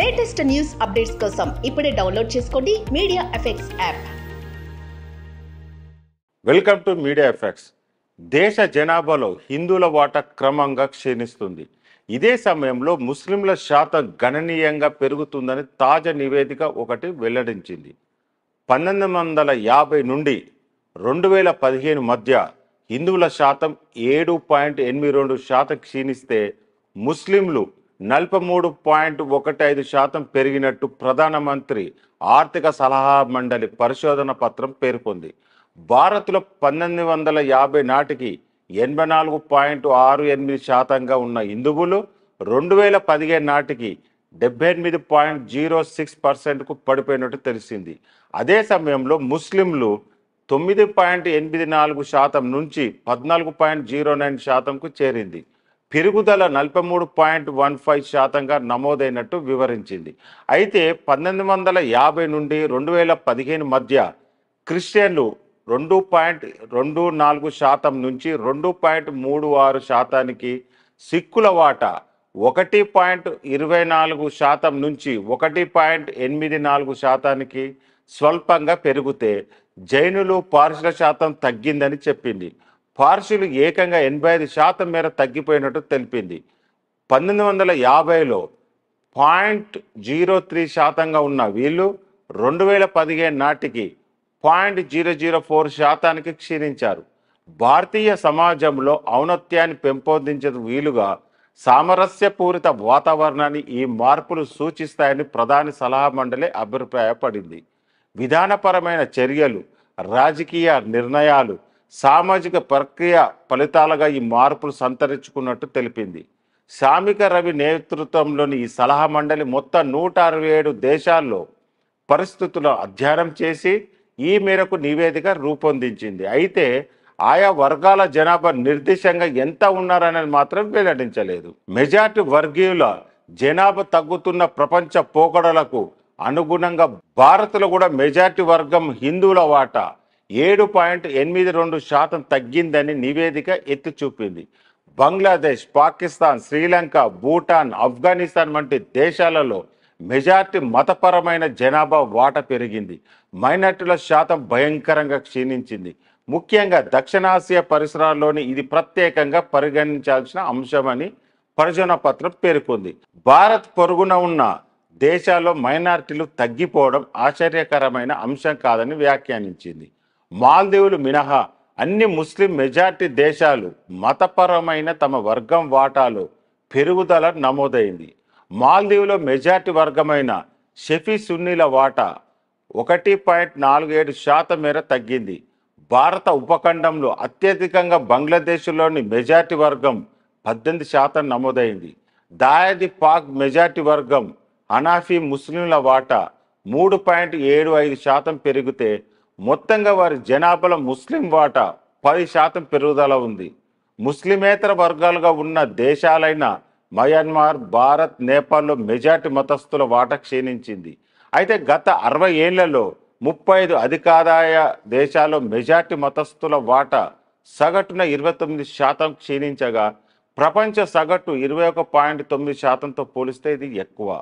latest news updates కోసం ఇప్పుడే download చేసుకోండి media effects app welcome to media effects దేశ జనాభాలో హిందువుల వాటా క్రమంగా క్షీణిస్తుంది ఇదే సమయంలో ముస్లింల శాతం గణనీయంగా పెరుగుతుందని తాజా నివేదిక ఒకటి వెల్లడించింది పంతొమ్మిది వందల యాభై నుండి రెండు వేల పదిహేను మధ్య హిందువుల శాతం ఏడు పాయింట్ ఎనిమిది రెండు శాతం క్షీణిస్తే ముస్లింలు నలభై మూడు పాయింట్ ఒకటి ఐదు శాతం పెరిగినట్టు ప్రధానమంత్రి ఆర్థిక సలహా మండలి పరిశోధన పత్రం పేర్కొంది భారత్లో పంతొమ్మిది వందల యాభై నాటికి ఎనభై నాలుగు పాయింట్ ఆరు ఎనిమిది శాతంగా ఉన్న హిందువులు రెండు వేల పదిహేను నాటికి డెబ్బై ఎనిమిది పాయింట్ జీరో సిక్స్ పర్సెంట్కు పడిపోయినట్టు తెలిసింది అదే సమయంలో ముస్లింలు తొమ్మిది పాయింట్ ఎనిమిది నాలుగు శాతం నుంచి పద్నాలుగు పాయింట్ జీరో నైన్ శాతంకు చేరింది పెరుగుదల నలభై మూడు పాయింట్ వన్ ఫైవ్ శాతంగా నమోదైనట్టు వివరించింది అయితే పంతొమ్మిది వందల యాభై నుండి రెండు వేల పదిహేను మధ్య క్రిస్టియన్లు రెండు పాయింట్ రెండు నాలుగు శాతం నుంచి రెండు పాయింట్ మూడు ఆరు శాతానికి సిక్కుల వాటా ఒకటి పాయింట్ ఇరవై నాలుగు శాతం నుంచి ఒకటి పాయింట్ ఎనిమిది నాలుగు శాతానికి స్వల్పంగా పెరిగితే జైనులు పారుషల శాతం తగ్గిందని చెప్పింది పార్సీలు ఏకంగా ఎనభై ఐదు శాతం మేర తగ్గిపోయినట్టు తెలిపింది పంతొమ్మిది వందల యాభైలో పాయింట్ జీరో త్రీ శాతంగా ఉన్న వీళ్ళు రెండు వేల పదిహేను నాటికి పాయింట్ జీరో జీరో ఫోర్ శాతానికి క్షీణించారు భారతీయ సమాజంలో ఔన్నత్యాన్ని పెంపొందించే వీలుగా సామరస్యపూరిత వాతావరణాన్ని ఈ మార్పులు సూచిస్తాయని ప్రధాని సలహా మండలి అభిప్రాయపడింది విధానపరమైన చర్యలు రాజకీయ నిర్ణయాలు సామాజిక ప్రక్రియ ఫలితాలుగా ఈ మార్పులు సంతరించుకున్నట్టు తెలిపింది శామిక రవి నేతృత్వంలోని ఈ సలహా మండలి మొత్తం నూట అరవై ఏడు దేశాల్లో పరిస్థితులు అధ్యయనం చేసి ఈ మేరకు నివేదిక రూపొందించింది అయితే ఆయా వర్గాల జనాభా నిర్దిష్టంగా ఎంత ఉన్నారనేది మాత్రం వెల్లడించలేదు మెజార్టీ వర్గీయుల జనాభా తగ్గుతున్న ప్రపంచ పోకడలకు అనుగుణంగా భారత్లో కూడా మెజార్టీ వర్గం హిందువుల వాటా ఏడు పాయింట్ ఎనిమిది రెండు శాతం తగ్గిందని నివేదిక ఎత్తి చూపింది బంగ్లాదేశ్ పాకిస్తాన్ శ్రీలంక భూటాన్ ఆఫ్ఘనిస్తాన్ వంటి దేశాలలో మెజార్టీ మతపరమైన జనాభా వాట పెరిగింది మైనార్టీల శాతం భయంకరంగా క్షీణించింది ముఖ్యంగా దక్షిణాసియా పరిసరాల్లోని ఇది ప్రత్యేకంగా పరిగణించాల్సిన అంశమని పరిశోధన పత్రం పేర్కొంది భారత్ పొరుగున ఉన్న దేశాల్లో మైనార్టీలు తగ్గిపోవడం ఆశ్చర్యకరమైన అంశం కాదని వ్యాఖ్యానించింది మాల్దీవులు మినహా అన్ని ముస్లిం మెజార్టీ దేశాలు మతపరమైన తమ వర్గం వాటాలు పెరుగుదల నమోదైంది మాల్దీవులో మెజార్టీ వర్గమైన షఫీ సున్నీల వాటా ఒకటి పాయింట్ నాలుగు ఏడు శాతం మేర తగ్గింది భారత ఉపఖండంలో అత్యధికంగా బంగ్లాదేశ్లోని మెజార్టీ వర్గం పద్దెనిమిది శాతం నమోదైంది దాయాది పాక్ మెజార్టీ వర్గం అనాఫీ ముస్లింల వాటా మూడు పాయింట్ ఏడు ఐదు శాతం పెరిగితే మొత్తంగా వారి జనాభాలో ముస్లిం వాటా పది శాతం పెరుగుదల ఉంది ముస్లిమేతర వర్గాలుగా ఉన్న దేశాలైన మయన్మార్ భారత్ నేపాల్లో మెజార్టీ మతస్థుల వాటా క్షీణించింది అయితే గత అరవై ఏళ్లలో ముప్పై ఐదు అధికారాయ దేశాల్లో మెజార్టీ మతస్థుల వాటా సగటున ఇరవై తొమ్మిది శాతం క్షీణించగా ప్రపంచ సగటు ఇరవై ఒక పాయింట్ తొమ్మిది శాతంతో పోలిస్తే ఇది ఎక్కువ